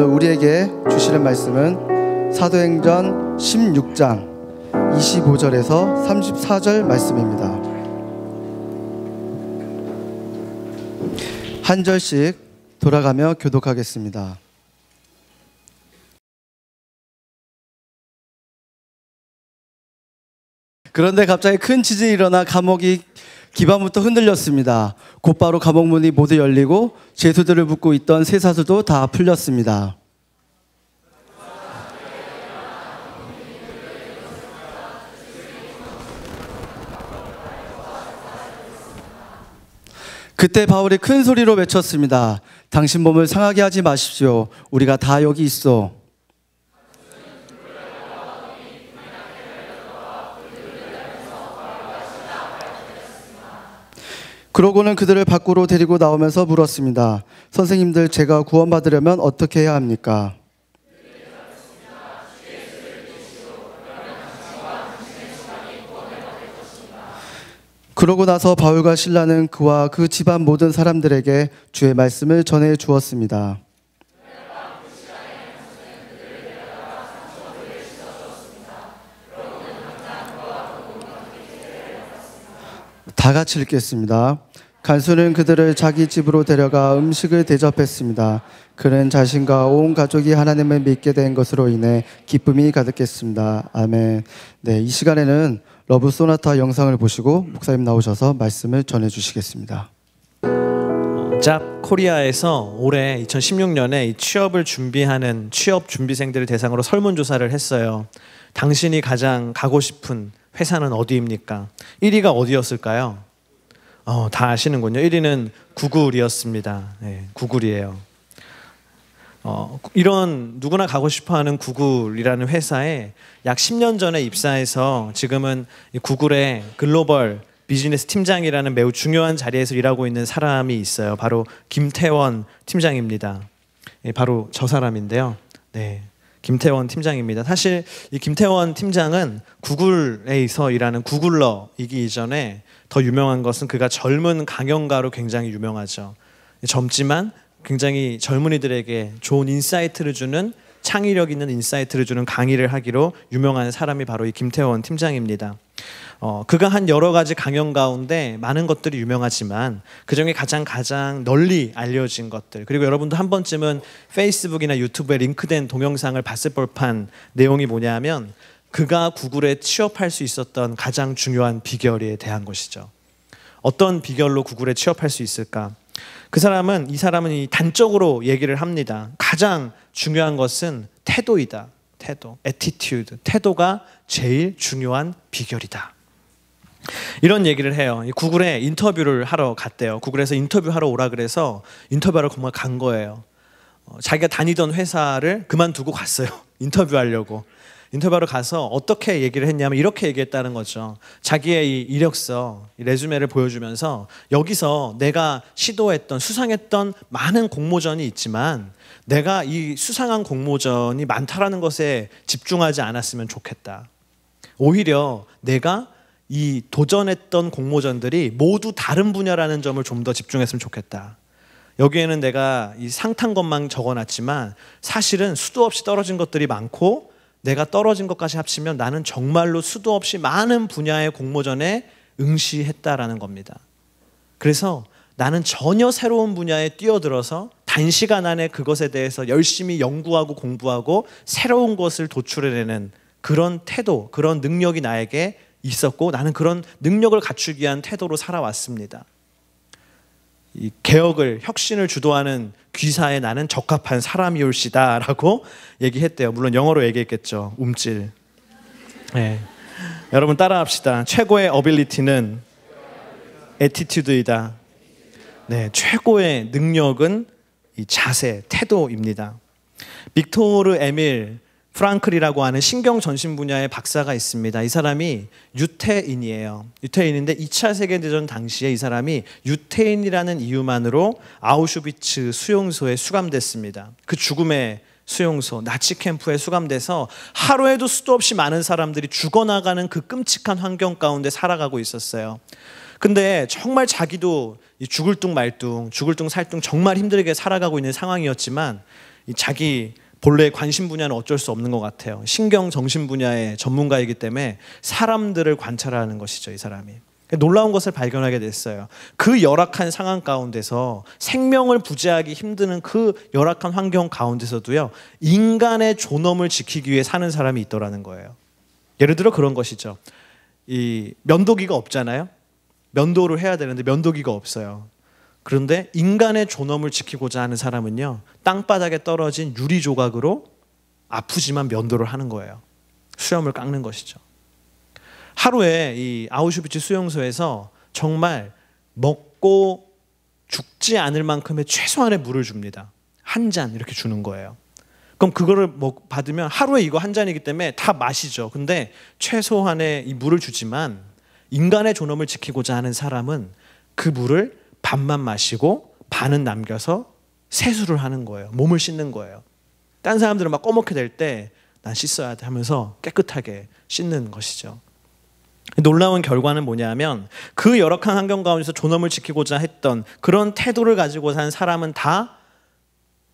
오늘 우리에게 주시는 말씀은 사도행전 16장 25절에서 34절 말씀입니다. 한 절씩 돌아가며 교독하겠습니다. 그런데 갑자기 큰 지진이 일어나 감옥이 기반부터 흔들렸습니다. 곧바로 감옥 문이 모두 열리고 죄수들을 묶고 있던 세 사수도 다 풀렸습니다. 그때 바울이 큰 소리로 외쳤습니다. 당신 몸을 상하게 하지 마십시오. 우리가 다 여기 있어. 그러고는 그들을 밖으로 데리고 나오면서 물었습니다. 선생님들 제가 구원받으려면 어떻게 해야 합니까? 그러고 나서 바울과 신라는 그와 그 집안 모든 사람들에게 주의 말씀을 전해 주었습니다. 다 같이 읽겠습니다. 간수는 그들을 자기 집으로 데려가 음식을 대접했습니다. 그는 자신과 온 가족이 하나님을 믿게 된 것으로 인해 기쁨이 가득했습니다. 아멘. 네, 이 시간에는 러브 소나타 영상을 보시고 목사님 나오셔서 말씀을 전해 주시겠습니다. 잡 코리아에서 올해 2016년에 취업을 준비하는 취업 준비생들을 대상으로 설문조사를 했어요. 당신이 가장 가고 싶은 회사는 어디입니까? 1위가 어디였을까요? 어, 다 아시는군요. 1위는 구글이었습니다. 네, 구글이에요. 어, 이런 누구나 가고 싶어하는 구글이라는 회사에 약 10년 전에 입사해서 지금은 구글의 글로벌 비즈니스 팀장이라는 매우 중요한 자리에서 일하고 있는 사람이 있어요. 바로 김태원 팀장입니다. 네, 바로 저 사람인데요. 네, 김태원 팀장입니다. 사실 이 김태원 팀장은 구글에서 일하는 구글러이기 이전에 더 유명한 것은 그가 젊은 강연가로 굉장히 유명하죠. 젊지만 굉장히 젊은이들에게 좋은 인사이트를 주는 창의력 있는 인사이트를 주는 강의를 하기로 유명한 사람이 바로 이 김태원 팀장입니다. 어, 그가 한 여러 가지 강연 가운데 많은 것들이 유명하지만 그 중에 가장 가장 널리 알려진 것들 그리고 여러분도 한 번쯤은 페이스북이나 유튜브에 링크된 동영상을 봤을 법한 내용이 뭐냐면 그가 구글에 취업할 수 있었던 가장 중요한 비결에 대한 것이죠. 어떤 비결로 구글에 취업할 수 있을까? 그 사람은 이 사람은 이 단적으로 얘기를 합니다. 가장 중요한 것은 태도이다. 태도, 에티튜드, 태도가 제일 중요한 비결이다. 이런 얘기를 해요. 구글에 인터뷰를 하러 갔대요. 구글에서 인터뷰하러 오라 그래서 인터뷰하러 정말 간 거예요. 어, 자기가 다니던 회사를 그만두고 갔어요. 인터뷰하려고. 인터뷰하러 가서 어떻게 얘기를 했냐면 이렇게 얘기했다는 거죠. 자기의 이 이력서, 이레즈메를 보여주면서 여기서 내가 시도했던 수상했던 많은 공모전이 있지만 내가 이 수상한 공모전이 많다라는 것에 집중하지 않았으면 좋겠다. 오히려 내가 이 도전했던 공모전들이 모두 다른 분야라는 점을 좀 더 집중했으면 좋겠다. 여기에는 내가 이 상탄 것만 적어놨지만 사실은 수도 없이 떨어진 것들이 많고 내가 떨어진 것까지 합치면 나는 정말로 수도 없이 많은 분야의 공모전에 응시했다라는 겁니다. 그래서 나는 전혀 새로운 분야에 뛰어들어서 단시간 안에 그것에 대해서 열심히 연구하고 공부하고 새로운 것을 도출해내는 그런 태도, 그런 능력이 나에게 있었고 나는 그런 능력을 갖추기 위한 태도로 살아왔습니다. 이 개혁을 혁신을 주도하는 귀사에 나는 적합한 사람이올시다라고 얘기했대요. 물론 영어로 얘기했겠죠. 움찔. 네. 여러분 따라합시다. 최고의 어빌리티는 에티튜드이다. 네, 최고의 능력은 이 자세, 태도입니다. 빅토르 에밀 프랑클이라고 하는 신경 전신 분야의 박사가 있습니다. 이 사람이 유태인이에요. 유태인인데 2차 세계대전 당시에 이 사람이 유태인이라는 이유만으로 아우슈비츠 수용소에 수감됐습니다. 그 죽음의 수용소, 나치 캠프에 수감돼서 하루에도 수도 없이 많은 사람들이 죽어나가는 그 끔찍한 환경 가운데 살아가고 있었어요. 근데 정말 자기도 죽을 둥 말둥, 죽을 둥 살둥 정말 힘들게 살아가고 있는 상황이었지만 자기 본래 의 관심 분야는 어쩔 수 없는 것 같아요. 신경 정신 분야의 전문가이기 때문에 사람들을 관찰하는 것이죠, 이 사람이. 그러니까 놀라운 것을 발견하게 됐어요. 그 열악한 상황 가운데서 생명을 부재하기 힘드는 그 열악한 환경 가운데서도요, 인간의 존엄을 지키기 위해 사는 사람이 있더라는 거예요. 예를 들어 그런 것이죠. 이 면도기가 없잖아요. 면도를 해야 되는데 면도기가 없어요. 그런데 인간의 존엄을 지키고자 하는 사람은요, 땅바닥에 떨어진 유리 조각으로 아프지만 면도를 하는 거예요. 수염을 깎는 것이죠. 하루에 이 아우슈비츠 수용소에서 정말 먹고 죽지 않을 만큼의 최소한의 물을 줍니다. 한 잔 이렇게 주는 거예요. 그럼 그거를 먹, 받으면 하루에 이거 한 잔이기 때문에 다 마시죠. 근데 최소한의 이 물을 주지만 인간의 존엄을 지키고자 하는 사람은 그 물을 반만 마시고 반은 남겨서 세수를 하는 거예요. 몸을 씻는 거예요. 딴 사람들은 막 꺼먹게 될 때 난 씻어야 돼 하면서 깨끗하게 씻는 것이죠. 놀라운 결과는 뭐냐면 그 열악한 환경 가운데서 존엄을 지키고자 했던 그런 태도를 가지고 산 사람은 다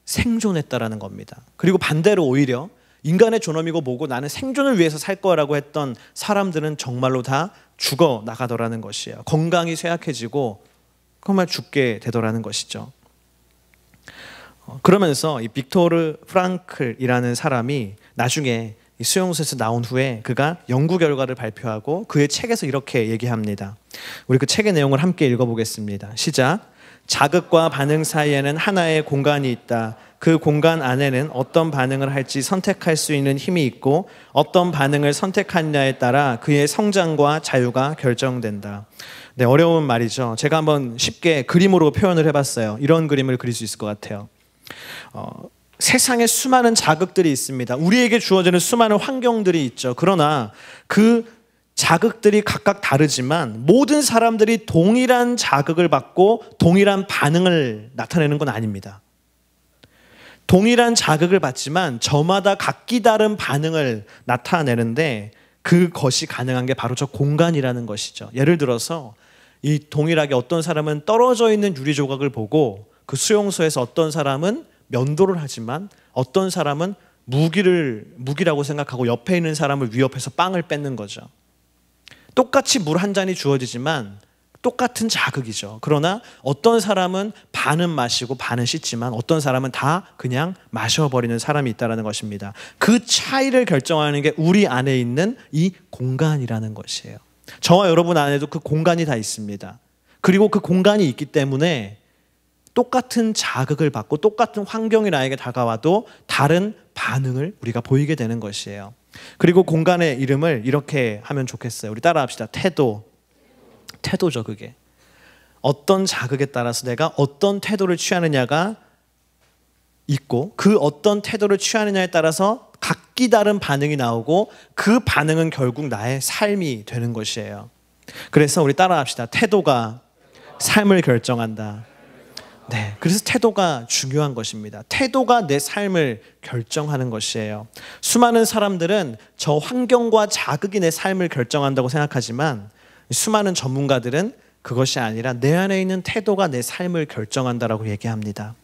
생존했다라는 겁니다. 그리고 반대로 오히려 인간의 존엄이고 뭐고 나는 생존을 위해서 살 거라고 했던 사람들은 정말로 다 죽어 나가더라는 것이에요. 건강이 쇠약해지고 정말 죽게 되더라는 것이죠. 어, 그러면서 이 빅토르 프랑클이라는 사람이 나중에 수용소에서 나온 후에 그가 연구 결과를 발표하고 그의 책에서 이렇게 얘기합니다. 우리 그 책의 내용을 함께 읽어보겠습니다. 시작. 자극과 반응 사이에는 하나의 공간이 있다. 그 공간 안에는 어떤 반응을 할지 선택할 수 있는 힘이 있고 어떤 반응을 선택하느냐에 따라 그의 성장과 자유가 결정된다. 네, 어려운 말이죠. 제가 한번 쉽게 그림으로 표현을 해봤어요. 이런 그림을 그릴 수 있을 것 같아요. 어, 세상에 수많은 자극들이 있습니다. 우리에게 주어지는 수많은 환경들이 있죠. 그러나 그 자극들이 각각 다르지만 모든 사람들이 동일한 자극을 받고 동일한 반응을 나타내는 건 아닙니다. 동일한 자극을 받지만 저마다 각기 다른 반응을 나타내는데 그것이 가능한 게 바로 저 공간이라는 것이죠. 예를 들어서 이 동일하게 어떤 사람은 떨어져 있는 유리 조각을 보고 그 수용소에서 어떤 사람은 면도를 하지만 어떤 사람은 무기를 무기라고 생각하고 옆에 있는 사람을 위협해서 빵을 뺏는 거죠. 똑같이 물 한 잔이 주어지지만 똑같은 자극이죠. 그러나 어떤 사람은 반은 마시고 반은 씻지만 어떤 사람은 다 그냥 마셔버리는 사람이 있다라는 것입니다. 그 차이를 결정하는 게 우리 안에 있는 이 공간이라는 것이에요. 저와 여러분 안에도 그 공간이 다 있습니다. 그리고 그 공간이 있기 때문에 똑같은 자극을 받고 똑같은 환경이 나에게 다가와도 다른 반응을 우리가 보이게 되는 것이에요. 그리고 공간의 이름을 이렇게 하면 좋겠어요. 우리 따라합시다. 태도, 태도죠, 그게. 어떤 자극에 따라서 내가 어떤 태도를 취하느냐가 있고 그 어떤 태도를 취하느냐에 따라서 각기 다른 반응이 나오고 그 반응은 결국 나의 삶이 되는 것이에요. 그래서 우리 따라합시다. 태도가 삶을 결정한다. 네. 그래서 태도가 중요한 것입니다. 태도가 내 삶을 결정하는 것이에요. 수많은 사람들은 저 환경과 자극이 내 삶을 결정한다고 생각하지만 수많은 전문가들은 그것이 아니라 내 안에 있는 태도가 내 삶을 결정한다라고 얘기합니다.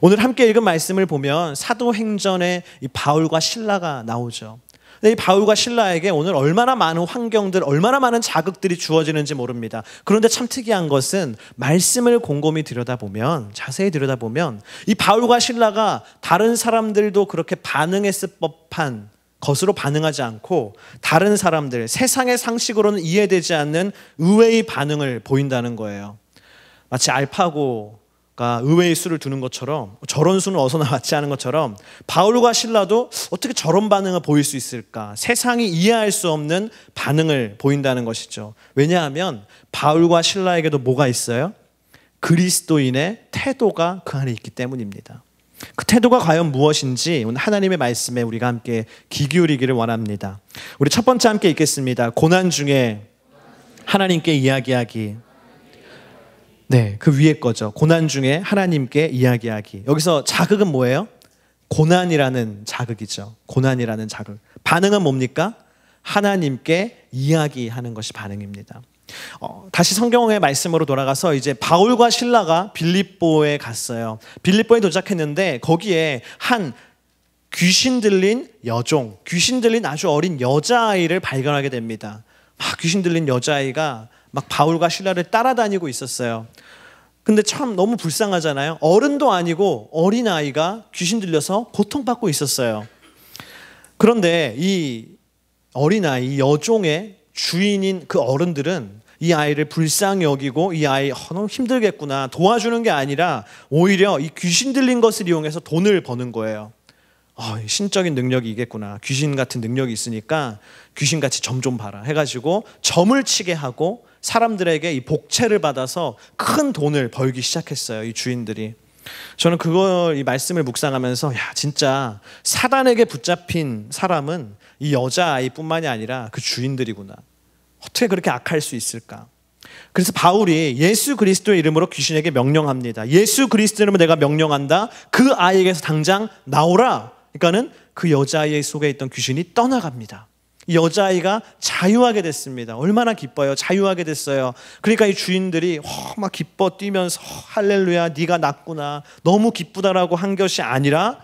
오늘 함께 읽은 말씀을 보면 사도행전에 바울과 신라가 나오죠. 이 바울과 신라에게 오늘 얼마나 많은 환경들, 얼마나 많은 자극들이 주어지는지 모릅니다. 그런데 참 특이한 것은 말씀을 곰곰이 들여다보면, 자세히 들여다보면 이 바울과 신라가 다른 사람들도 그렇게 반응했을 법한 것으로 반응하지 않고 다른 사람들, 세상의 상식으로는 이해되지 않는 의외의 반응을 보인다는 거예요. 마치 알파고가 의외의 수를 두는 것처럼 저런 수는 어서 나왔지 않은 것처럼 바울과 신라도 어떻게 저런 반응을 보일 수 있을까? 세상이 이해할 수 없는 반응을 보인다는 것이죠. 왜냐하면 바울과 신라에게도 뭐가 있어요? 그리스도인의 태도가 그 안에 있기 때문입니다. 그 태도가 과연 무엇인지 오늘 하나님의 말씀에 우리가 함께 귀 기울이기를 원합니다. 우리 첫 번째 함께 읽겠습니다. 고난 중에 하나님께 이야기하기. 네, 그 위에 거죠. 고난 중에 하나님께 이야기하기. 여기서 자극은 뭐예요? 고난이라는 자극이죠. 고난이라는 자극. 반응은 뭡니까? 하나님께 이야기하는 것이 반응입니다. 어, 다시 성경의 말씀으로 돌아가서 이제 바울과 신라가 빌립보에 갔어요. 빌립보에 도착했는데 거기에 한 귀신 들린 여종, 귀신 들린 아주 어린 여자아이를 발견하게 됩니다. 막 아, 귀신 들린 여자아이가 막 바울과 신라를 따라다니고 있었어요. 근데 참 너무 불쌍하잖아요. 어른도 아니고 어린아이가 귀신 들려서 고통받고 있었어요. 그런데 이 어린아이 여종의 주인인 그 어른들은 이 아이를 불쌍히 여기고 이 아이 어, 너무 힘들겠구나 도와주는 게 아니라 오히려 이 귀신 들린 것을 이용해서 돈을 버는 거예요. 어, 신적인 능력이 이겠구나 귀신 같은 능력이 있으니까 귀신같이 점 좀 봐라 해가지고 점을 치게 하고 사람들에게 이 복채를 받아서 큰 돈을 벌기 시작했어요. 이 주인들이. 저는 그걸 이 말씀을 묵상하면서 야 진짜 사단에게 붙잡힌 사람은 이 여자아이뿐만이 아니라 그 주인들이구나. 어떻게 그렇게 악할 수 있을까? 그래서 바울이 예수 그리스도의 이름으로 귀신에게 명령합니다. 예수 그리스도의 이름으로 내가 명령한다. 그 아이에게서 당장 나오라. 그러니까는 그 여자아이 속에 있던 귀신이 떠나갑니다. 이 여자아이가 자유하게 됐습니다. 얼마나 기뻐요. 자유하게 됐어요. 그러니까 이 주인들이 어, 막 기뻐 뛰면서 어, 할렐루야 네가 낫구나. 너무 기쁘다라고 한 것이 아니라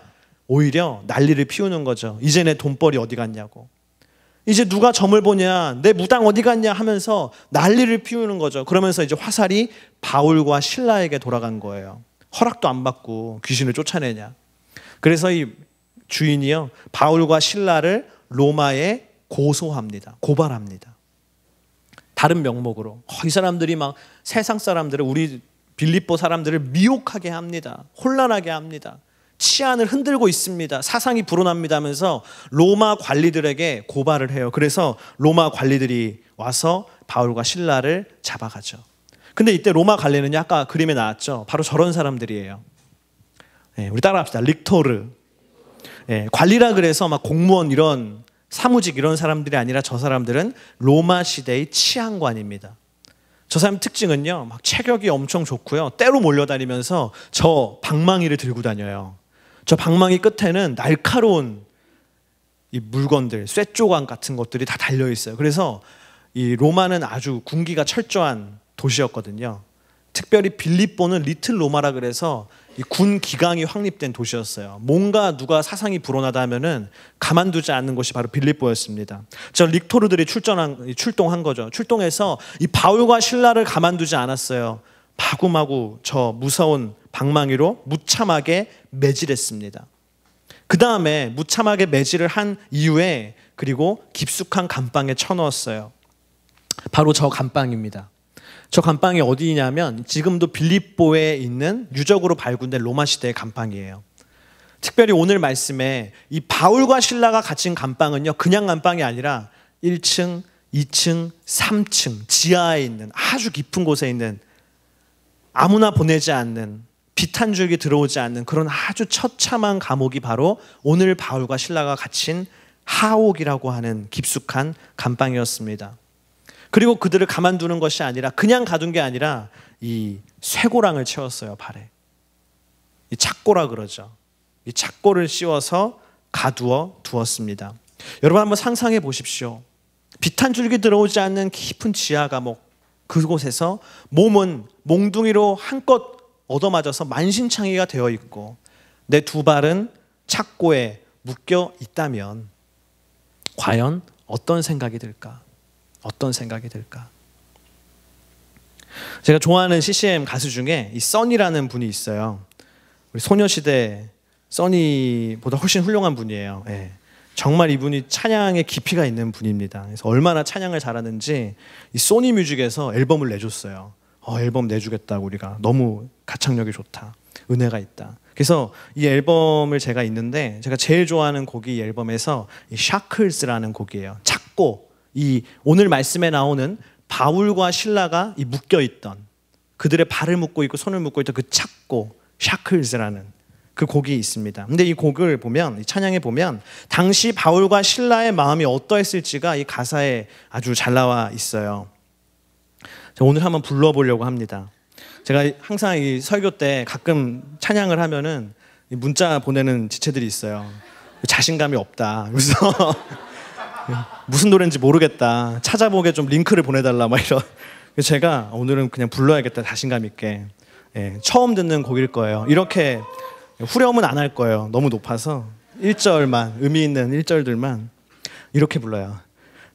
오히려 난리를 피우는 거죠. 이제 내 돈벌이 어디 갔냐고. 이제 누가 점을 보냐, 내 무당 어디 갔냐 하면서 난리를 피우는 거죠. 그러면서 이제 화살이 바울과 신라에게 돌아간 거예요. 허락도 안 받고 귀신을 쫓아내냐. 그래서 이 주인이요, 바울과 신라를 로마에 고소합니다. 고발합니다. 다른 명목으로. 어, 이 사람들이 막 세상 사람들을, 우리 빌립보 사람들을 미혹하게 합니다. 혼란하게 합니다. 치안을 흔들고 있습니다. 사상이 불어납니다면서 하 로마 관리들에게 고발을 해요. 그래서 로마 관리들이 와서 바울과 신라를 잡아가죠. 근데 이때 로마 관리는요, 아까 그림에 나왔죠. 바로 저런 사람들이에요. 예, 우리 따라합시다. 릭토르. 예, 관리라 그래서 막 공무원 이런 사무직 이런 사람들이 아니라 저 사람들은 로마 시대의 치안관입니다. 저 사람 특징은요, 막 체격이 엄청 좋고요. 때로 몰려다니면서 저 방망이를 들고 다녀요. 저 방망이 끝에는 날카로운 이 물건들, 쇳조각 같은 것들이 다 달려 있어요. 그래서 이 로마는 아주 군기가 철저한 도시였거든요. 특별히 빌립보는 리틀 로마라 그래서 군 기강이 확립된 도시였어요. 뭔가 누가 사상이 불온하다 하면은 가만두지 않는 곳이 바로 빌립보였습니다. 저 릭토르들이 출전한 출동한 거죠. 출동해서 이 바울과 신라를 가만두지 않았어요. 마구마구 저 무서운 방망이로 무참하게 매질했습니다. 그 다음에 무참하게 매질을 한 이후에 그리고 깊숙한 감방에 쳐넣었어요. 바로 저 감방입니다. 저 감방이 어디냐면 지금도 빌립보에 있는 유적으로 발굴된 로마 시대의 감방이에요. 특별히 오늘 말씀에 이 바울과 신라가 갇힌 감방은요, 그냥 감방이 아니라 1층, 2층, 3층 지하에 있는 아주 깊은 곳에 있는 아무나 보내지 않는 비탄줄기 들어오지 않는 그런 아주 처참한 감옥이 바로 오늘 바울과 신라가 갇힌 하옥이라고 하는 깊숙한 감방이었습니다. 그리고 그들을 가만두는 것이 아니라 그냥 가둔 게 아니라 이 쇠고랑을 채웠어요 발에. 이 착고라 그러죠. 이 착고를 씌워서 가두어 두었습니다. 여러분 한번 상상해 보십시오. 비탄줄기 들어오지 않는 깊은 지하 감옥 그곳에서 몸은 몽둥이로 한껏 얻어맞아서 만신창이가 되어 있고 내 두 발은 착고에 묶여 있다면 과연 어떤 생각이 들까? 어떤 생각이 들까? 제가 좋아하는 CCM 가수 중에 이 써니라는 분이 있어요. 우리 소녀시대 써니보다 훨씬 훌륭한 분이에요. 예. 정말 이분이 찬양의 깊이가 있는 분입니다. 그래서 얼마나 찬양을 잘하는지 이 소니 뮤직에서 앨범을 내줬어요. 어, 앨범 내주겠다 우리가 너무 가창력이 좋다 은혜가 있다 그래서 이 앨범을 제가 있는데 제가 제일 좋아하는 곡이 이 앨범에서 이 샤클스라는 곡이에요. 작고 이 오늘 말씀에 나오는 바울과 신라가 이 묶여 있던 그들의 발을 묶고 있고 손을 묶고 있던 그 작고 샤클스라는 그 곡이 있습니다. 근데 이 곡을 보면 이 찬양에 보면 당시 바울과 신라의 마음이 어떠했을지가 이 가사에 아주 잘 나와 있어요. 오늘 한번 불러보려고 합니다. 제가 항상 이 설교 때 가끔 찬양을 하면은 문자 보내는 지체들이 있어요. 자신감이 없다. 그래서 무슨 노래인지 모르겠다. 찾아보게 좀 링크를 보내달라. 막 이런. 제가 오늘은 그냥 불러야겠다. 자신감 있게. 예, 처음 듣는 곡일 거예요. 이렇게 후렴은 안 할 거예요. 너무 높아서. 1절만, 의미 있는 1절들만 이렇게 불러요.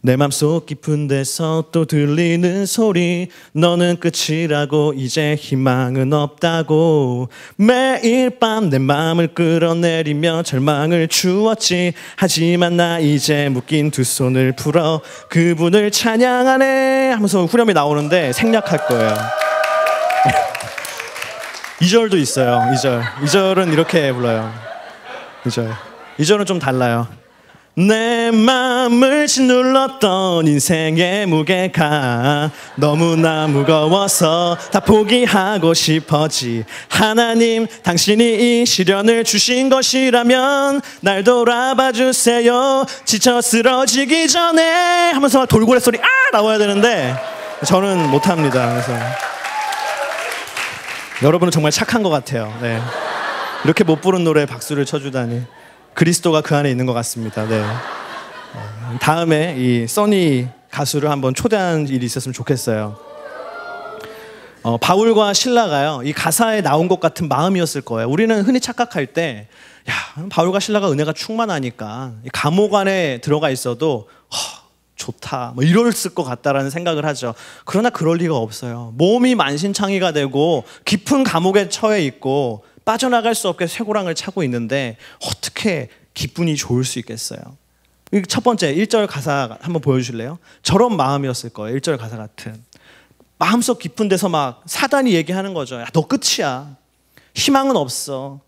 내 맘속 깊은 데서 또 들리는 소리 너는 끝이라고 이제 희망은 없다고 매일 밤 내 맘을 끌어내리며 절망을 주었지 하지만 나 이제 묶인 두 손을 풀어 그분을 찬양하네 하면서 후렴이 나오는데 생략할 거예요 2절도 있어요 2절 2절은 이렇게 불러요 2절 2절은 좀 달라요 내 맘을 짓눌렀던 인생의 무게가 너무나 무거워서 다 포기하고 싶어지 하나님 당신이 이 시련을 주신 것이라면 날 돌아봐 주세요 지쳐 쓰러지기 전에 하면서 돌고래 소리 아 나와야 되는데 저는 못합니다 그래서 여러분은 정말 착한 것 같아요 네. 이렇게 못 부른 노래에 박수를 쳐주다니 그리스도가 그 안에 있는 것 같습니다. 네. 어, 다음에 이 써니 가수를 한번 초대한 일이 있었으면 좋겠어요. 어, 바울과 신라가요, 이 가사에 나온 것 같은 마음이었을 거예요. 우리는 흔히 착각할 때, 야, 바울과 신라가 은혜가 충만하니까, 감옥 안에 들어가 있어도, 허, 좋다. 뭐이랬것 같다라는 생각을 하죠. 그러나 그럴 리가 없어요. 몸이 만신창이가 되고, 깊은 감옥에 처해 있고, 빠져나갈 수 없게 쇠고랑을 차고 있는데 어떻게 기분이 좋을 수 있겠어요? 첫 번째 1절 가사 한번 보여주실래요? 저런 마음이었을 거예요. 1절 가사 같은. 마음속 깊은 데서 막 사단이 얘기하는 거죠. 야, 너 끝이야. 희망은 없어.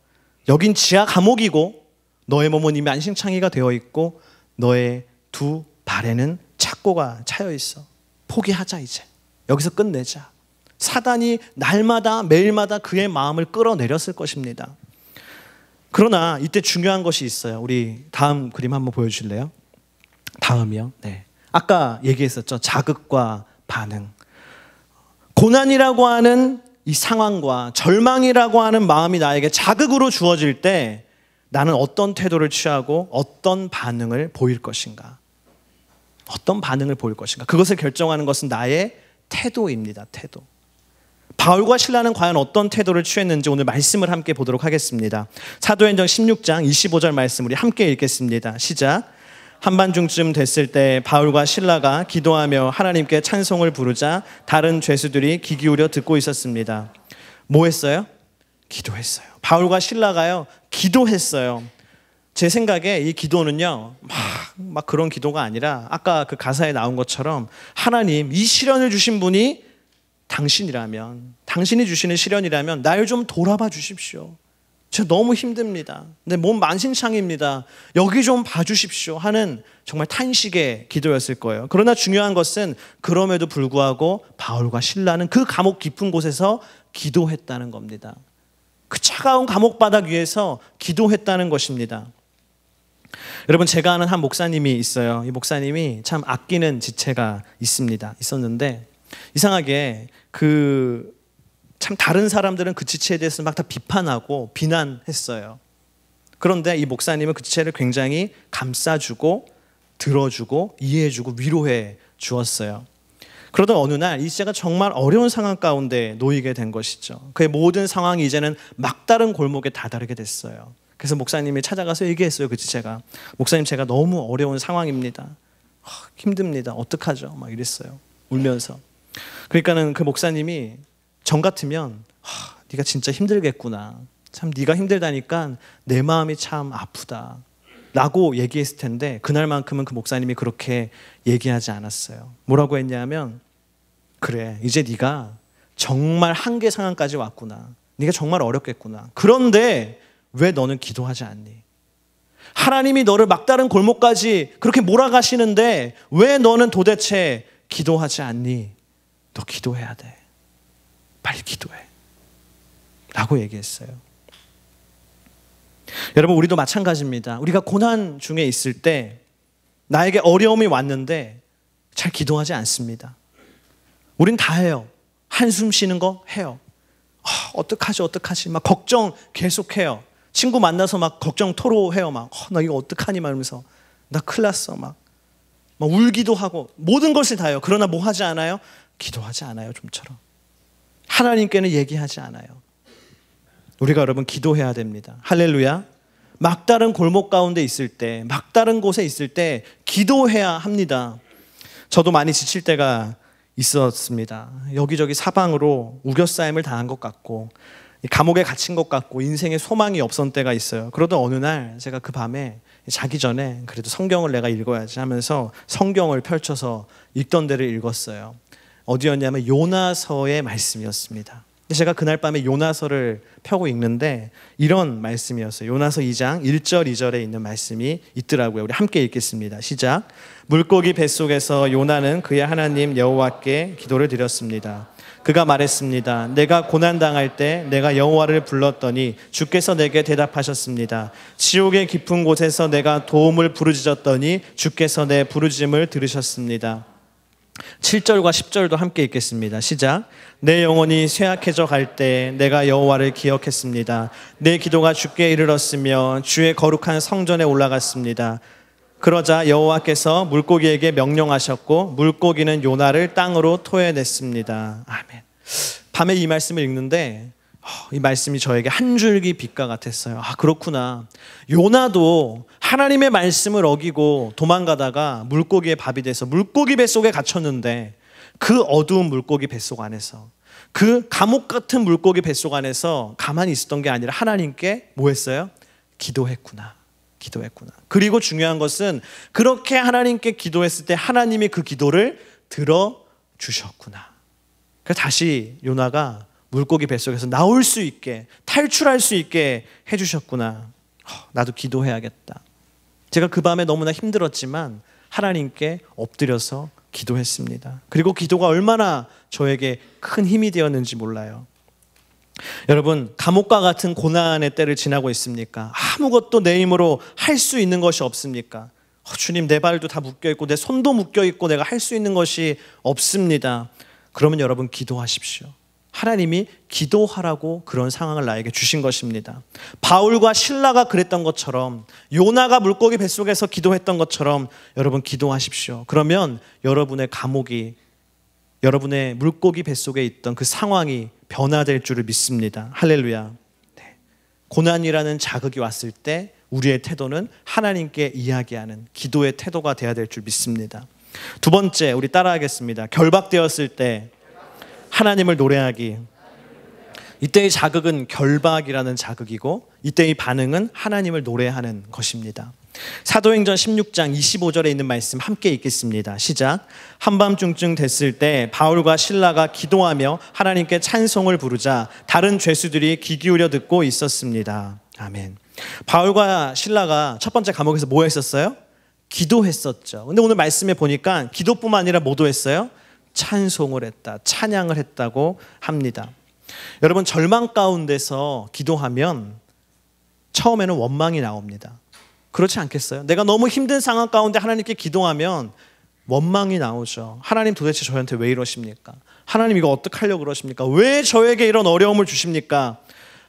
여긴 지하 감옥이고 너의 몸은 이미 안심창이가 되어 있고 너의 두 발에는 착고가 차여 있어. 포기하자 이제. 여기서 끝내자. 사단이 날마다 매일마다 그의 마음을 끌어내렸을 것입니다. 그러나 이때 중요한 것이 있어요. 우리 다음 그림 한번 보여주실래요? 다음이요. 네. 아까 얘기했었죠. 자극과 반응. 고난이라고 하는 이 상황과 절망이라고 하는 마음이 나에게 자극으로 주어질 때 나는 어떤 태도를 취하고 어떤 반응을 보일 것인가? 어떤 반응을 보일 것인가? 그것을 결정하는 것은 나의 태도입니다. 태도. 바울과 신라는 과연 어떤 태도를 취했는지 오늘 말씀을 함께 보도록 하겠습니다. 사도행전 16장 25절 말씀 우리 함께 읽겠습니다. 시작. 한반중쯤 됐을 때 바울과 신라가 기도하며 하나님께 찬송을 부르자 다른 죄수들이 귀 기울여 듣고 있었습니다. 뭐 했어요? 기도했어요. 바울과 신라가요, 기도했어요. 제 생각에 이 기도는요, 막, 막 그런 기도가 아니라 아까 그 가사에 나온 것처럼 하나님, 이 시련을 주신 분이 당신이라면, 당신이 주시는 시련이라면 날 좀 돌아봐 주십시오. 저 너무 힘듭니다. 내 몸 만신창입니다. 여기 좀 봐주십시오. 하는 정말 탄식의 기도였을 거예요. 그러나 중요한 것은 그럼에도 불구하고 바울과 신라는 그 감옥 깊은 곳에서 기도했다는 겁니다. 그 차가운 감옥 바닥 위에서 기도했다는 것입니다. 여러분 제가 아는 한 목사님이 있어요. 이 목사님이 참 아끼는 지체가 있습니다. 있었는데 이상하게 그참 다른 사람들은 그 지체에 대해서 막 다 비판하고 비난했어요. 그런데 이 목사님은 그 지체를 굉장히 감싸주고 들어주고 이해해주고 위로해 주었어요. 그러던 어느 날 이 지체가 정말 어려운 상황 가운데 놓이게 된 것이죠. 그의 모든 상황이 이제는 막다른 골목에 다다르게 됐어요. 그래서 목사님이 찾아가서 얘기했어요. 그 지체가 목사님 제가 너무 어려운 상황입니다. 힘듭니다. 어떡하죠? 막 이랬어요. 울면서. 그러니까는 그 목사님이 정 같으면 하, 네가 진짜 힘들겠구나. 참 네가 힘들다니까 내 마음이 참 아프다. 라고 얘기했을 텐데 그날만큼은 그 목사님이 그렇게 얘기하지 않았어요. 뭐라고 했냐면 그래 이제 네가 정말 한계 상황까지 왔구나. 네가 정말 어렵겠구나. 그런데 왜 너는 기도하지 않니? 하나님이 너를 막다른 골목까지 그렇게 몰아가시는데 왜 너는 도대체 기도하지 않니? 너 기도해야 돼. 빨리 기도해. 라고 얘기했어요. 여러분, 우리도 마찬가지입니다. 우리가 고난 중에 있을 때 나에게 어려움이 왔는데 잘 기도하지 않습니다. 우린 다 해요. 한숨 쉬는 거 해요. 아, 어떡하지, 어떡하지. 막 걱정 계속해요. 친구 만나서 막 걱정 토로해요. 막, 어, 나 이거 어떡하니? 막 이러면서. 나 큰일 났어. 막. 막 울기도 하고. 모든 것을 다 해요. 그러나 뭐 하지 않아요? 기도하지 않아요, 좀처럼. 하나님께는 얘기하지 않아요. 우리가 여러분 기도해야 됩니다. 할렐루야. 막다른 골목 가운데 있을 때, 막다른 곳에 있을 때 기도해야 합니다. 저도 많이 지칠 때가 있었습니다. 여기저기 사방으로 우겨싸임을 당한 것 같고, 감옥에 갇힌 것 같고, 인생에 소망이 없었던 때가 있어요. 그러던 어느 날 제가 그 밤에 자기 전에 그래도 성경을 내가 읽어야지 하면서 성경을 펼쳐서 읽던 데를 읽었어요. 어디였냐면 요나서의 말씀이었습니다. 제가 그날 밤에 요나서를 펴고 읽는데 이런 말씀이었어요. 요나서 2장 1절 2절에 있는 말씀이 있더라고요. 우리 함께 읽겠습니다. 시작. 물고기 뱃속에서 요나는 그의 하나님 여호와께 기도를 드렸습니다. 그가 말했습니다. 내가 고난 당할 때 내가 여호와를 불렀더니 주께서 내게 대답하셨습니다. 지옥의 깊은 곳에서 내가 도움을 부르짖었더니 주께서 내 부르짖음을 들으셨습니다. 7절과 10절도 함께 읽겠습니다. 시작. 내 영혼이 쇠약해져 갈 때 내가 여호와를 기억했습니다. 내 기도가 주께 이르렀으며 주의 거룩한 성전에 올라갔습니다. 그러자 여호와께서 물고기에게 명령하셨고 물고기는 요나를 땅으로 토해냈습니다. 아멘. 밤에 이 말씀을 읽는데 이 말씀이 저에게 한 줄기 빛과 같았어요. 아, 그렇구나. 요나도 하나님의 말씀을 어기고 도망가다가 물고기의 밥이 돼서 물고기 뱃속에 갇혔는데 그 어두운 물고기 뱃속 안에서 그 감옥 같은 물고기 뱃속 안에서 가만히 있었던 게 아니라 하나님께 뭐 했어요? 기도했구나. 기도했구나. 그리고 중요한 것은 그렇게 하나님께 기도했을 때 하나님이 그 기도를 들어 주셨구나. 그래서 다시 요나가 물고기 뱃속에서 나올 수 있게 탈출할 수 있게 해주셨구나. 나도 기도해야겠다. 제가 그 밤에 너무나 힘들었지만 하나님께 엎드려서 기도했습니다. 그리고 기도가 얼마나 저에게 큰 힘이 되었는지 몰라요. 여러분, 감옥과 같은 고난의 때를 지나고 있습니까? 아무것도 내 힘으로 할 수 있는 것이 없습니까? 주님, 내 발도 다 묶여 있고, 내 손도 묶여 있고, 내가 할 수 있는 것이 없습니다. 그러면 여러분, 기도하십시오. 하나님이 기도하라고 그런 상황을 나에게 주신 것입니다. 바울과 신라가 그랬던 것처럼 요나가 물고기 뱃속에서 기도했던 것처럼 여러분 기도하십시오. 그러면 여러분의 감옥이 여러분의 물고기 뱃속에 있던 그 상황이 변화될 줄을 믿습니다. 할렐루야. 네. 고난이라는 자극이 왔을 때 우리의 태도는 하나님께 이야기하는 기도의 태도가 되어야 될 줄 믿습니다. 두 번째 우리 따라하겠습니다. 결박되었을 때 하나님을 노래하기. 이때의 자극은 결박이라는 자극이고 이때의 반응은 하나님을 노래하는 것입니다. 사도행전 16장 25절에 있는 말씀 함께 읽겠습니다. 시작. 한밤중쯤 됐을 때 바울과 신라가 기도하며 하나님께 찬송을 부르자 다른 죄수들이 귀 기울여 듣고 있었습니다. 아멘. 바울과 신라가 첫 번째 감옥에서 뭐 했었어요? 기도했었죠. 근데 오늘 말씀에 보니까 기도뿐만 아니라 뭐도 했어요? 찬송을 했다, 찬양을 했다고 합니다. 여러분, 절망 가운데서 기도하면 처음에는 원망이 나옵니다. 그렇지 않겠어요? 내가 너무 힘든 상황 가운데 하나님께 기도하면 원망이 나오죠. 하나님 도대체 저한테 왜 이러십니까? 하나님 이거 어떻 하려고 그러십니까? 왜 저에게 이런 어려움을 주십니까?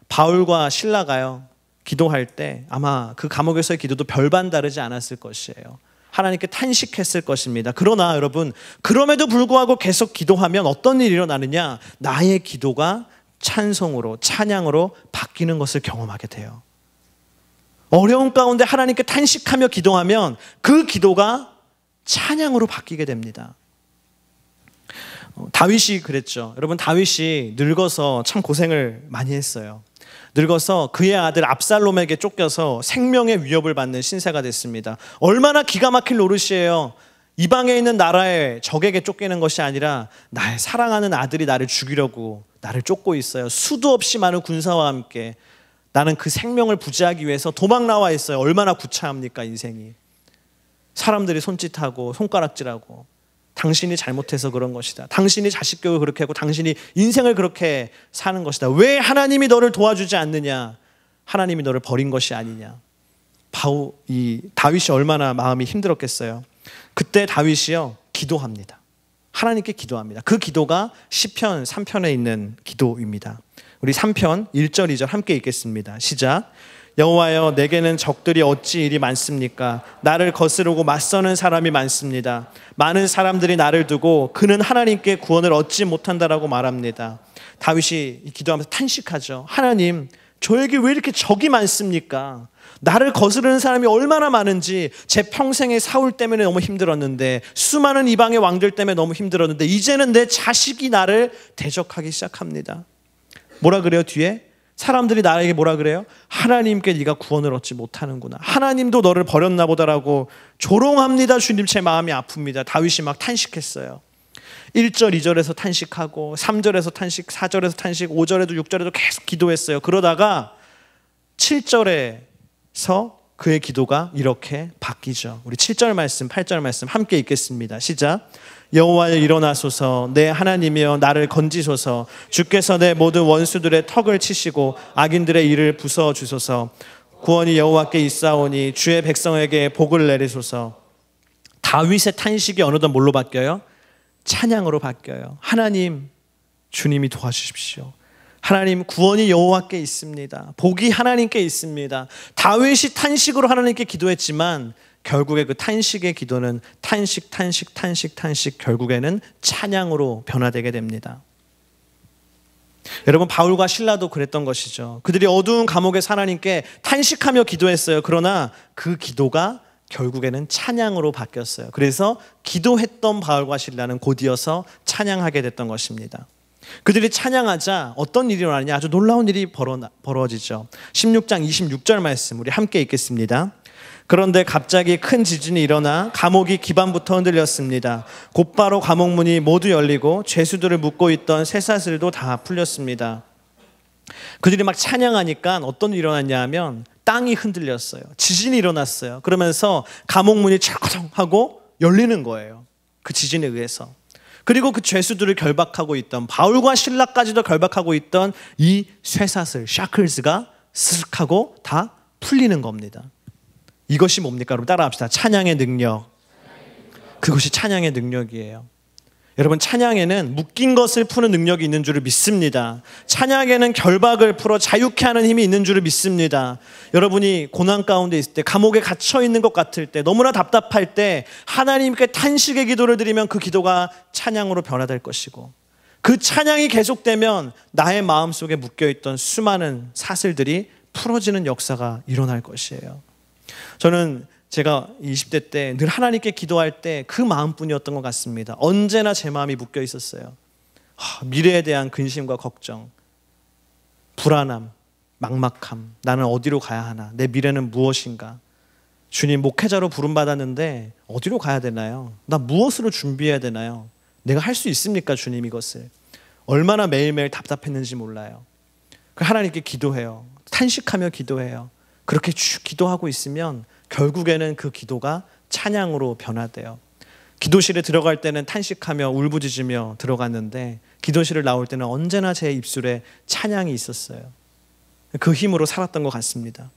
바울과 신라가요. 기도할 때 아마 그 감옥에서의 기도도 별반 다르지 않았을 것이에요. 하나님께 탄식했을 것입니다. 그러나 여러분, 그럼에도 불구하고 계속 기도하면 어떤 일이 일어나느냐? 나의 기도가 찬송으로, 찬양으로 바뀌는 것을 경험하게 돼요. 어려운 가운데 하나님께 탄식하며 기도하면 그 기도가 찬양으로 바뀌게 됩니다. 어, 다윗이 그랬죠. 여러분, 다윗이 늙어서 참 고생을 많이 했어요. 늙어서 그의 아들 압살롬에게 쫓겨서 생명의 위협을 받는 신세가 됐습니다. 얼마나 기가 막힌 노릇이에요. 이방에 있는 나라의 적에게 쫓기는 것이 아니라 나의 사랑하는 아들이 나를 죽이려고 나를 쫓고 있어요. 수도 없이 많은 군사와 함께 나는 그 생명을 부지하기 위해서 도망 나와 있어요. 얼마나 구차합니까 인생이. 사람들이 손짓하고 손가락질하고 당신이 잘못해서 그런 것이다. 당신이 자식 교육 을 그렇게 하고 당신이 인생을 그렇게 사는 것이다. 왜 하나님이 너를 도와주지 않느냐? 하나님이 너를 버린 것이 아니냐? 바우 이 다윗이 얼마나 마음이 힘들었겠어요. 그때 다윗이요 기도합니다. 하나님께 기도합니다. 그 기도가 시편 3편에 있는 기도입니다. 우리 3편 1절 2절 함께 읽겠습니다. 시작. 여호와여 내게는 적들이 어찌 일이 많습니까? 나를 거스르고 맞서는 사람이 많습니다. 많은 사람들이 나를 두고 그는 하나님께 구원을 얻지 못한다라고 말합니다. 다윗이 기도하면서 탄식하죠. 하나님, 저에게 왜 이렇게 적이 많습니까? 나를 거스르는 사람이 얼마나 많은지 제 평생에 사울 때문에 너무 힘들었는데 수많은 이방의 왕들 때문에 너무 힘들었는데 이제는 내 자식이 나를 대적하기 시작합니다. 뭐라 그래요 뒤에? 사람들이 나에게 뭐라 그래요? 하나님께 네가 구원을 얻지 못하는구나. 하나님도 너를 버렸나 보다라고 조롱합니다. 주님 제 마음이 아픕니다. 다윗이 막 탄식했어요. 1절, 2절에서 탄식하고 3절에서 탄식, 4절에서 탄식, 5절에도 6절에도 계속 기도했어요. 그러다가 7절에서 그의 기도가 이렇게 바뀌죠. 우리 7절 말씀, 8절 말씀 함께 읽겠습니다. 시작. 여호와여 일어나소서 내 하나님이여 나를 건지소서 주께서 내 모든 원수들의 턱을 치시고 악인들의 이를 부숴 주소서 구원이 여호와께 있사오니 주의 백성에게 복을 내리소서 다윗의 탄식이 어느덧 뭘로 바뀌어요? 찬양으로 바뀌어요. 하나님 주님이 도와주십시오. 하나님 구원이 여호와께 있습니다. 복이 하나님께 있습니다. 다윗이 탄식으로 하나님께 기도했지만 결국에 그 탄식의 기도는 탄식 탄식 탄식 탄식 결국에는 찬양으로 변화되게 됩니다. 여러분 바울과 신라도 그랬던 것이죠. 그들이 어두운 감옥에 하나님께 탄식하며 기도했어요. 그러나 그 기도가 결국에는 찬양으로 바뀌었어요. 그래서 기도했던 바울과 신라는 곧이어서 찬양하게 됐던 것입니다. 그들이 찬양하자 어떤 일이 일어나냐 아주 놀라운 일이 벌어, 벌어지죠. 16장 26절 말씀 우리 함께 읽겠습니다. 그런데 갑자기 큰 지진이 일어나 감옥이 기반부터 흔들렸습니다. 곧바로 감옥 문이 모두 열리고 죄수들을 묶고 있던 쇠사슬도 다 풀렸습니다. 그들이 막 찬양하니까 어떤 일이 일어났냐 하면 땅이 흔들렸어요. 지진이 일어났어요. 그러면서 감옥 문이 철커 하고 열리는 거예요. 그 지진에 의해서. 그리고 그 죄수들을 결박하고 있던 바울과 신라까지도 결박하고 있던 이 쇠사슬 샤클스가 스슥 하고 다 풀리는 겁니다. 이것이 뭡니까? 여러분 따라합시다. 찬양의 능력. 그것이 찬양의 능력이에요. 여러분 찬양에는 묶인 것을 푸는 능력이 있는 줄을 믿습니다. 찬양에는 결박을 풀어 자유케 하는 힘이 있는 줄을 믿습니다. 여러분이 고난 가운데 있을 때 감옥에 갇혀 있는 것 같을 때 너무나 답답할 때 하나님께 탄식의 기도를 드리면 그 기도가 찬양으로 변화될 것이고 그 찬양이 계속되면 나의 마음속에 묶여 있던 수많은 사슬들이 풀어지는 역사가 일어날 것이에요. 저는 제가 20대 때 늘 하나님께 기도할 때 그 마음뿐이었던 것 같습니다. 언제나 제 마음이 묶여 있었어요. 미래에 대한 근심과 걱정, 불안함, 막막함. 나는 어디로 가야 하나? 내 미래는 무엇인가? 주님 목회자로 부름받았는데 어디로 가야 되나요? 나 무엇으로 준비해야 되나요? 내가 할 수 있습니까, 주님 이것을? 얼마나 매일매일 답답했는지 몰라요. 그 하나님께 기도해요. 탄식하며 기도해요. 그렇게 쭉 기도하고 있으면 결국에는 그 기도가 찬양으로 변화돼요. 기도실에 들어갈 때는 탄식하며 울부짖으며 들어갔는데 기도실을 나올 때는 언제나 제 입술에 찬양이 있었어요. 그 힘으로 살았던 것 같습니다.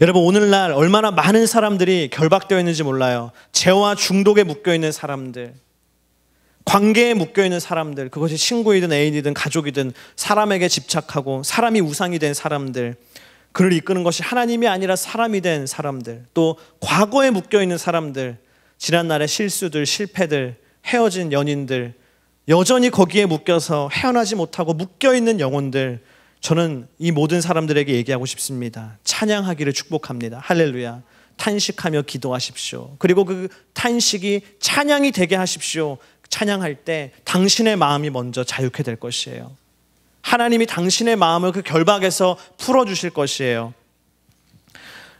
여러분 오늘날 얼마나 많은 사람들이 결박되어 있는지 몰라요. 죄와 중독에 묶여 있는 사람들, 관계에 묶여 있는 사람들, 그것이 친구이든 애인이든 가족이든 사람에게 집착하고 사람이 우상이 된 사람들, 그를 이끄는 것이 하나님이 아니라 사람이 된 사람들, 또 과거에 묶여 있는 사람들, 지난날의 실수들, 실패들, 헤어진 연인들, 여전히 거기에 묶여서 헤어나지 못하고 묶여 있는 영혼들, 저는 이 모든 사람들에게 얘기하고 싶습니다. 찬양하기를 축복합니다. 할렐루야. 탄식하며 기도하십시오. 그리고 그 탄식이 찬양이 되게 하십시오. 찬양할 때 당신의 마음이 먼저 자유케 될 것이에요. 하나님이 당신의 마음을 그 결박에서 풀어주실 것이에요.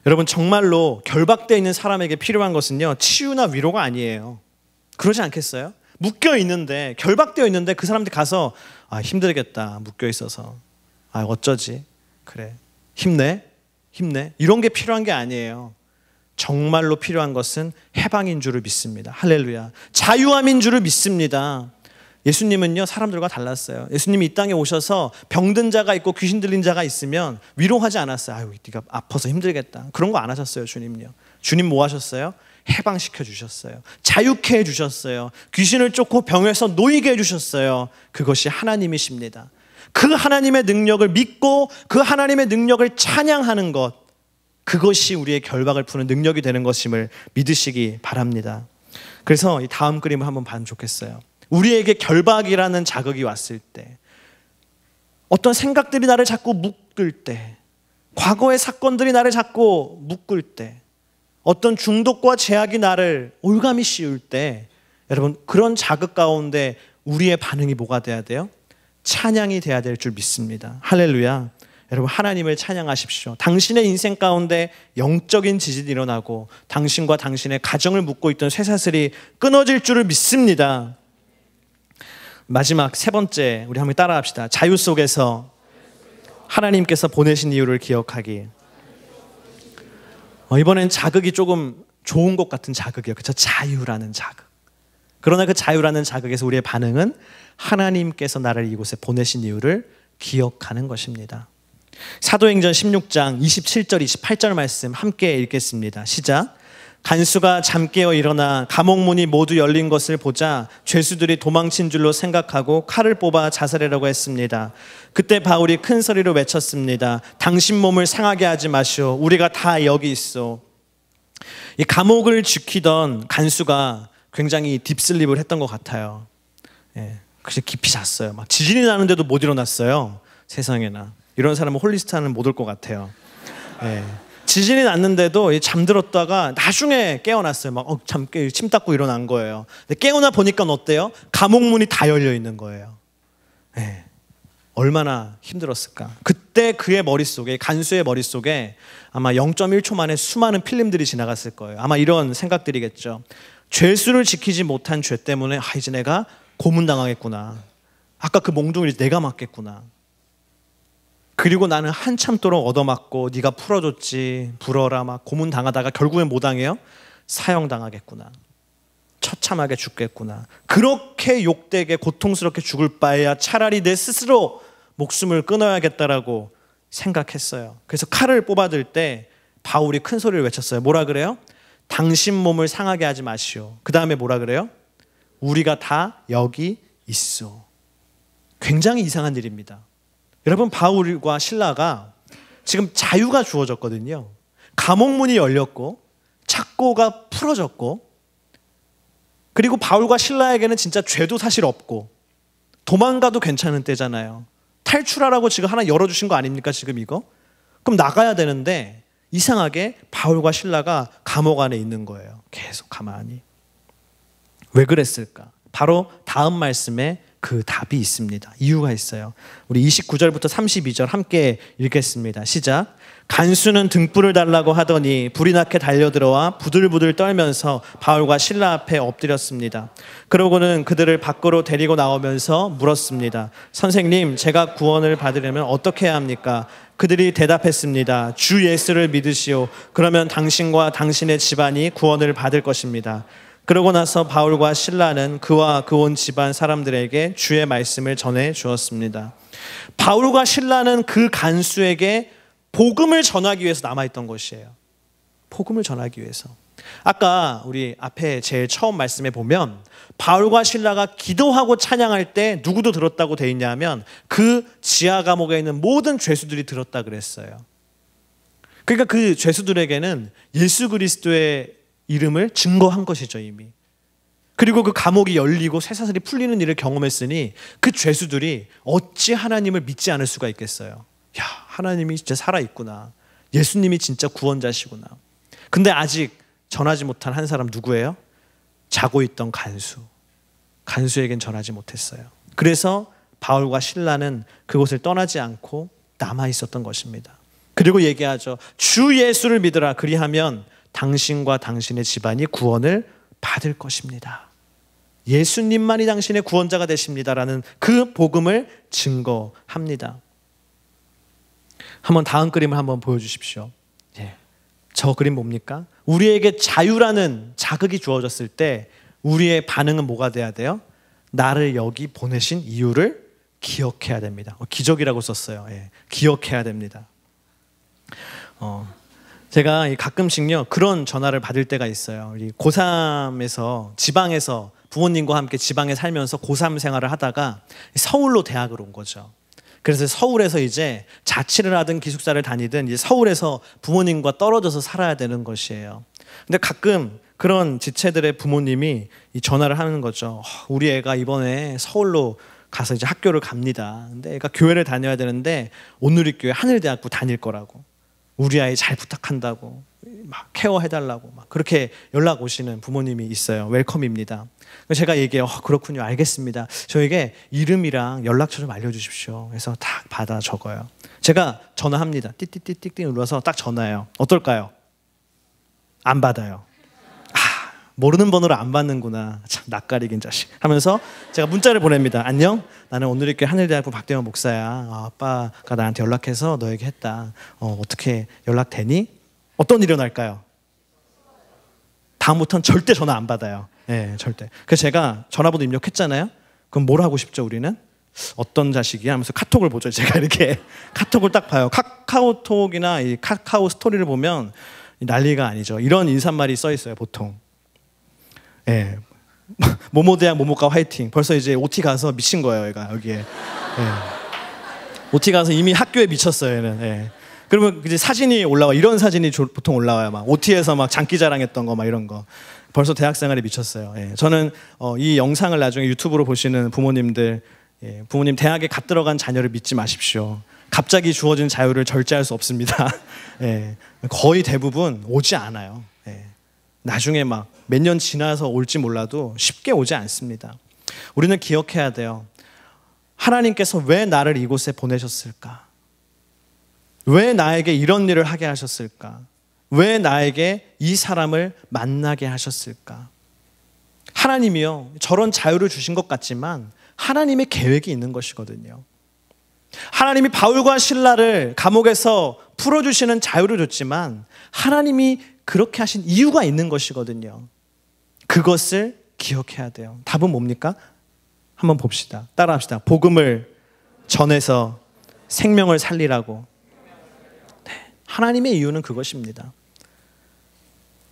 여러분, 정말로 결박되어 있는 사람에게 필요한 것은요, 치유나 위로가 아니에요. 그러지 않겠어요? 묶여 있는데, 결박되어 있는데 그 사람들 가서, 아, 힘들겠다. 묶여 있어서. 아, 어쩌지. 그래. 힘내. 힘내. 이런 게 필요한 게 아니에요. 정말로 필요한 것은 해방인 줄을 믿습니다. 할렐루야. 자유함인 줄을 믿습니다. 예수님은요, 사람들과 달랐어요. 예수님이 이 땅에 오셔서 병든 자가 있고 귀신 들린 자가 있으면 위로하지 않았어요. 아유, 네가 아파서 힘들겠다. 그런 거 안 하셨어요, 주님요. 주님 뭐 하셨어요? 해방시켜 주셨어요. 자유케 해 주셨어요. 귀신을 쫓고 병에서 놓이게 해 주셨어요. 그것이 하나님이십니다. 그 하나님의 능력을 믿고 그 하나님의 능력을 찬양하는 것. 그것이 우리의 결박을 푸는 능력이 되는 것임을 믿으시기 바랍니다. 그래서 이 다음 그림을 한번 봐면 좋겠어요. 우리에게 결박이라는 자극이 왔을 때, 어떤 생각들이 나를 자꾸 묶을 때, 과거의 사건들이 나를 자꾸 묶을 때, 어떤 중독과 제약이 나를 올감이 씌울 때, 여러분, 그런 자극 가운데 우리의 반응이 뭐가 돼야 돼요? 찬양이 돼야 될 줄 믿습니다. 할렐루야. 여러분, 하나님을 찬양하십시오. 당신의 인생 가운데 영적인 지진이 일어나고 당신과 당신의 가정을 묶고 있던 쇠사슬이 끊어질 줄을 믿습니다. 마지막 세 번째 우리 한번 따라합시다. 자유 속에서 하나님께서 보내신 이유를 기억하기. 어, 이번엔 자극이 조금 좋은 것 같은 자극이요그렇 자유라는 자극. 그러나 그 자유라는 자극에서 우리의 반응은 하나님께서 나를 이곳에 보내신 이유를 기억하는 것입니다. 사도행전 16장 27절 28절 말씀 함께 읽겠습니다. 시작. 간수가 잠깨어 일어나 감옥 문이 모두 열린 것을 보자 죄수들이 도망친 줄로 생각하고 칼을 뽑아 자살해라고 했습니다. 그때 바울이 큰 소리로 외쳤습니다. 당신 몸을 상하게 하지 마시오. 우리가 다 여기 있어. 이 감옥을 지키던 간수가 굉장히 딥슬립을 했던 것 같아요. 예, 그래서 깊이 잤어요. 막 지진이 나는데도 못 일어났어요. 세상에나 이런 사람은 홀리스타는 못 올 것 같아요. 예. 지진이 났는데도 잠들었다가 나중에 깨어났어요. 막, 어, 잠, 침 닦고 일어난 거예요. 근데 깨어나 보니까 어때요? 감옥 문이 다 열려 있는 거예요. 네. 얼마나 힘들었을까. 그때 그의 머릿속에, 간수의 머릿속에 아마 0.1초 만에 수많은 필름들이 지나갔을 거예요. 아마 이런 생각들이겠죠. 죄수를 지키지 못한 죄 때문에, 아, 이제 내가 고문당하겠구나. 아까 그 몽둥이를 내가 맞겠구나. 그리고 나는 한참 동안 얻어맞고 네가 풀어줬지 불어라 막 고문 당하다가 결국엔 못 당해요? 사형 당하겠구나. 처참하게 죽겠구나. 그렇게 욕되게 고통스럽게 죽을 바에야 차라리 내 스스로 목숨을 끊어야겠다라고 생각했어요. 그래서 칼을 뽑아들 때 바울이 큰 소리를 외쳤어요. 뭐라 그래요? 당신 몸을 상하게 하지 마시오. 그 다음에 뭐라 그래요? 우리가 다 여기 있어. 굉장히 이상한 일입니다. 여러분 바울과 신라가 지금 자유가 주어졌거든요. 감옥문이 열렸고 착고가 풀어졌고 그리고 바울과 신라에게는 진짜 죄도 사실 없고 도망가도 괜찮은 때잖아요. 탈출하라고 지금 하나 열어주신 거 아닙니까 지금 이거? 그럼 나가야 되는데 이상하게 바울과 신라가 감옥 안에 있는 거예요. 계속 가만히. 왜 그랬을까? 바로 다음 말씀에 그 답이 있습니다. 이유가 있어요. 우리 29절부터 32절 함께 읽겠습니다. 시작. 간수는 등불을 달라고 하더니 불이 나게 달려들어와 부들부들 떨면서 바울과 신라 앞에 엎드렸습니다. 그러고는 그들을 밖으로 데리고 나오면서 물었습니다. 선생님, 제가 구원을 받으려면 어떻게 해야 합니까? 그들이 대답했습니다. 주 예수를 믿으시오. 그러면 당신과 당신의 집안이 구원을 받을 것입니다. 그러고 나서 바울과 신라는 그와 그 온 집안 사람들에게 주의 말씀을 전해 주었습니다. 바울과 신라는 그 간수에게 복음을 전하기 위해서 남아있던 것이에요. 복음을 전하기 위해서. 아까 우리 앞에 제일 처음 말씀에 보면 바울과 신라가 기도하고 찬양할 때 누구도 들었다고 돼 있냐면 그 지하 감옥에 있는 모든 죄수들이 들었다 그랬어요. 그러니까 그 죄수들에게는 예수 그리스도의 이름을 증거한 것이죠, 이미. 그리고 그 감옥이 열리고 쇠사슬이 풀리는 일을 경험했으니 그 죄수들이 어찌 하나님을 믿지 않을 수가 있겠어요. 야, 하나님이 진짜 살아있구나. 예수님이 진짜 구원자시구나. 근데 아직 전하지 못한 한 사람 누구예요? 자고 있던 간수. 간수에겐 전하지 못했어요. 그래서 바울과 신라는 그곳을 떠나지 않고 남아 있었던 것입니다. 그리고 얘기하죠. 주 예수를 믿으라. 그리하면 당신과 당신의 집안이 구원을 받을 것입니다. 예수님만이 당신의 구원자가 되십니다라는 그 복음을 증거합니다. 한번 다음 그림을 한번 보여주십시오. 예. 저 그림 뭡니까? 우리에게 자유라는 자극이 주어졌을 때 우리의 반응은 뭐가 돼야 돼요? 나를 여기 보내신 이유를 기억해야 됩니다. 어, 기적이라고 썼어요. 예. 기억해야 됩니다. 어. 제가 가끔씩요 그런 전화를 받을 때가 있어요. 우리 고3에서 지방에서 부모님과 함께 지방에 살면서 고3 생활을 하다가 서울로 대학을 온 거죠. 그래서 서울에서 이제 자취를 하든 기숙사를 다니든 이제 서울에서 부모님과 떨어져서 살아야 되는 것이에요. 근데 가끔 그런 지체들의 부모님이 이 전화를 하는 거죠. 아, 우리 애가 이번에 서울로 가서 이제 학교를 갑니다. 근데 애가 교회를 다녀야 되는데 온누리교회 하늘대학부 다닐 거라고. 우리 아이 잘 부탁한다고 막 케어해달라고 막 그렇게 연락 오시는 부모님이 있어요. 웰컴입니다. 제가 얘기해요. 어, 그렇군요. 알겠습니다. 저에게 이름이랑 연락처 좀 알려주십시오. 그래서 딱 받아 적어요. 제가 전화합니다. 띠띠띠띠띠 눌러서 딱 전화해요. 어떨까요? 안 받아요. 모르는 번호를 안 받는구나. 참 낯가리긴 자식. 하면서 제가 문자를 보냅니다. 안녕. 나는 오늘 이렇게 하늘대학부 박대원 목사야. 어, 아빠가 나한테 연락해서 너에게 했다. 어, 어떻게 연락되니? 어떤 일이 어날까요 다음부터는 절대 전화 안 받아요. 예, 네, 절대. 그래서 제가 전화번호 입력했잖아요. 그럼 뭘 하고 싶죠, 우리는? 어떤 자식이야 하면서 카톡을 보죠. 제가 이렇게 카톡을 딱 봐요. 카카오톡이나 이 카카오 스토리를 보면 난리가 아니죠. 이런 인사말이 써 있어요, 보통. 예. 모모 대학 모모과 화이팅. 벌써 이제 OT 가서 미친 거예요, 얘가 여기에. 예. OT 가서 이미 학교에 미쳤어요, 얘는. 예. 그러면 이제 사진이 올라와 이런 사진이 조, 보통 올라와요. 막 OT에서 막 장기자랑했던 거 막 이런 거. 벌써 대학생활에 미쳤어요. 예. 저는 어, 이 영상을 나중에 유튜브로 보시는 부모님들, 예. 부모님 대학에 갓 들어간 자녀를 믿지 마십시오. 갑자기 주어진 자유를 절제할 수 없습니다. 예. 거의 대부분 오지 않아요. 나중에 막 몇 년 지나서 올지 몰라도 쉽게 오지 않습니다. 우리는 기억해야 돼요. 하나님께서 왜 나를 이곳에 보내셨을까? 왜 나에게 이런 일을 하게 하셨을까? 왜 나에게 이 사람을 만나게 하셨을까? 하나님이요, 저런 자유를 주신 것 같지만 하나님의 계획이 있는 것이거든요. 하나님이 바울과 신라를 감옥에서 풀어주시는 자유를 줬지만 하나님이 그렇게 하신 이유가 있는 것이거든요. 그것을 기억해야 돼요. 답은 뭡니까? 한번 봅시다. 따라합시다. 복음을 전해서 생명을 살리라고. 네. 하나님의 이유는 그것입니다.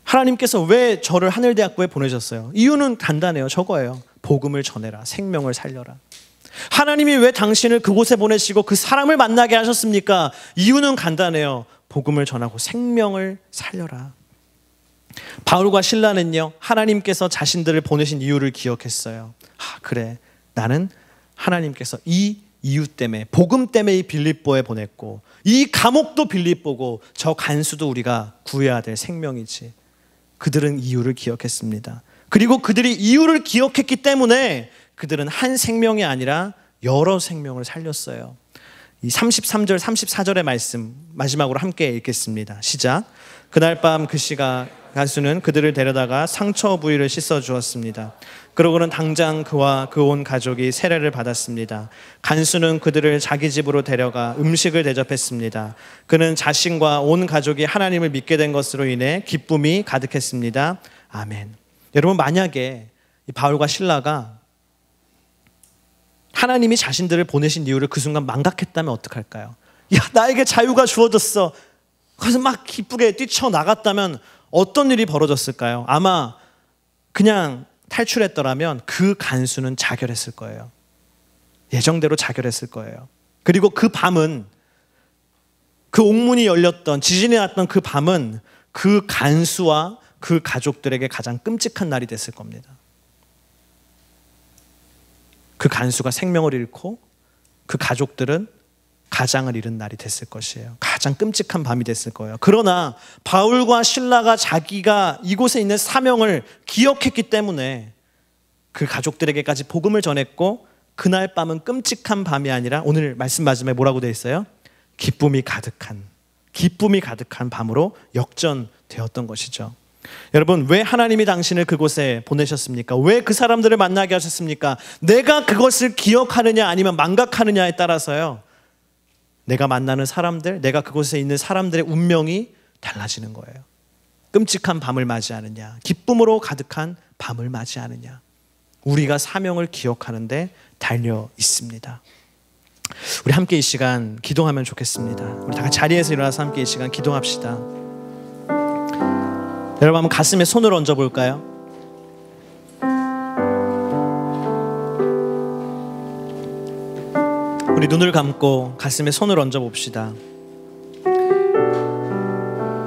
하나님께서 왜 저를 하늘대학교에 보내셨어요? 이유는 간단해요. 저거예요. 복음을 전해라. 생명을 살려라. 하나님이 왜 당신을 그곳에 보내시고 그 사람을 만나게 하셨습니까? 이유는 간단해요. 복음을 전하고 생명을 살려라. 바울과 신라는요, 하나님께서 자신들을 보내신 이유를 기억했어요. 아, 그래. 나는 하나님께서 이 이유 때문에, 복음 때문에 이 빌립보에 보냈고, 이 감옥도 빌립보고, 저 간수도 우리가 구해야 될 생명이지. 그들은 이유를 기억했습니다. 그리고 그들이 이유를 기억했기 때문에 그들은 한 생명이 아니라 여러 생명을 살렸어요. 이 33절, 34절의 말씀 마지막으로 함께 읽겠습니다. 시작. 그날 밤그 씨가 가수는 그들을 데려다가 상처 부위를 씻어 주었습니다. 그러고는 당장 그와 그 온 가족이 세례를 받았습니다. 간수는 그들을 자기 집으로 데려가 음식을 대접했습니다. 그는 자신과 온 가족이 하나님을 믿게 된 것으로 인해 기쁨이 가득했습니다. 아멘. 여러분 만약에 바울과 신라가 하나님이 자신들을 보내신 이유를 그 순간 망각했다면 어떡할까요? 야, 나에게 자유가 주어졌어. 그래서 막 기쁘게 뛰쳐나갔다면 어떤 일이 벌어졌을까요? 아마 그냥 탈출했더라면 그 간수는 자결했을 거예요. 예정대로 자결했을 거예요. 그리고 그 밤은 그 옥문이 열렸던 지진이 났던 그 밤은 그 간수와 그 가족들에게 가장 끔찍한 날이 됐을 겁니다. 그 간수가 생명을 잃고 그 가족들은 가장을 잃은 날이 됐을 것이에요. 가장 끔찍한 밤이 됐을 거예요. 그러나 바울과 신라가 자기가 이곳에 있는 사명을 기억했기 때문에 그 가족들에게까지 복음을 전했고 그날 밤은 끔찍한 밤이 아니라 오늘 말씀 마지막에 뭐라고 되어 있어요? 기쁨이 가득한 기쁨이 가득한 밤으로 역전되었던 것이죠. 여러분, 왜 하나님이 당신을 그곳에 보내셨습니까? 왜 그 사람들을 만나게 하셨습니까? 내가 그것을 기억하느냐 아니면 망각하느냐에 따라서요. 내가 만나는 사람들, 내가 그곳에 있는 사람들의 운명이 달라지는 거예요. 끔찍한 밤을 맞이하느냐, 기쁨으로 가득한 밤을 맞이하느냐. 우리가 사명을 기억하는데 달려 있습니다. 우리 함께 이 시간 기도하면 좋겠습니다. 우리 다 자리에서 일어나서 함께 이 시간 기도합시다. 여러분 한번 가슴에 손을 얹어 볼까요? 우리 눈을 감고 가슴에 손을 얹어 봅시다.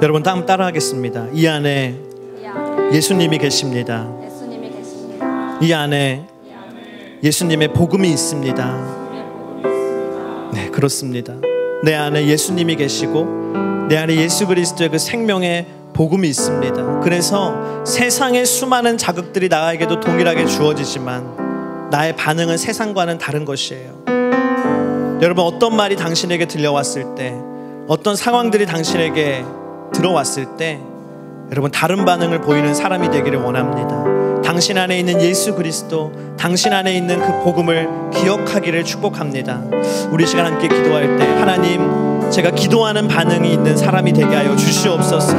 여러분 다음 따라하겠습니다. 이 안에 예수님이 계십니다. 이 안에 예수님의 복음이 있습니다. 네, 그렇습니다. 내 안에 예수님이 계시고 내 안에 예수 그리스도의 그 생명의 복음이 있습니다. 그래서 세상의 수많은 자극들이 나에게도 동일하게 주어지지만 나의 반응은 세상과는 다른 것이에요. 여러분 어떤 말이 당신에게 들려왔을 때 어떤 상황들이 당신에게 들어왔을 때 여러분 다른 반응을 보이는 사람이 되기를 원합니다. 당신 안에 있는 예수 그리스도, 당신 안에 있는 그 복음을 기억하기를 축복합니다. 우리 시간 함께 기도할 때 하나님 제가 기도하는 반응이 있는 사람이 되게 하여 주시옵소서.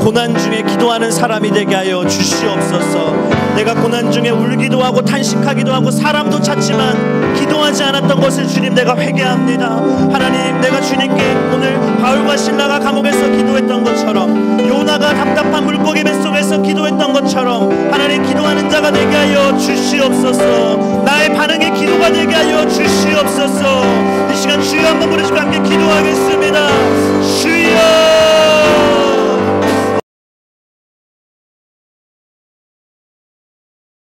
고난 중에 기도하는 사람이 되게 하여 주시옵소서. 내가 고난 중에 울기도 하고 탄식하기도 하고 사람도 찾지만 기도하지 않았던 것을 주님 내가 회개합니다. 하나님 내가 주님께 오늘 바울과 신라가 감옥에서 기도했던 것처럼 요나가 답답한 물고기 뱃속에서 기도했던 것처럼 하나님 기도하는 자가 되게 하여 주시옵소서. 나의 반응이 기도가 되게 하여 주시옵소서. 시간 주여 한번 부르시고 함께 기도하겠습니다 주여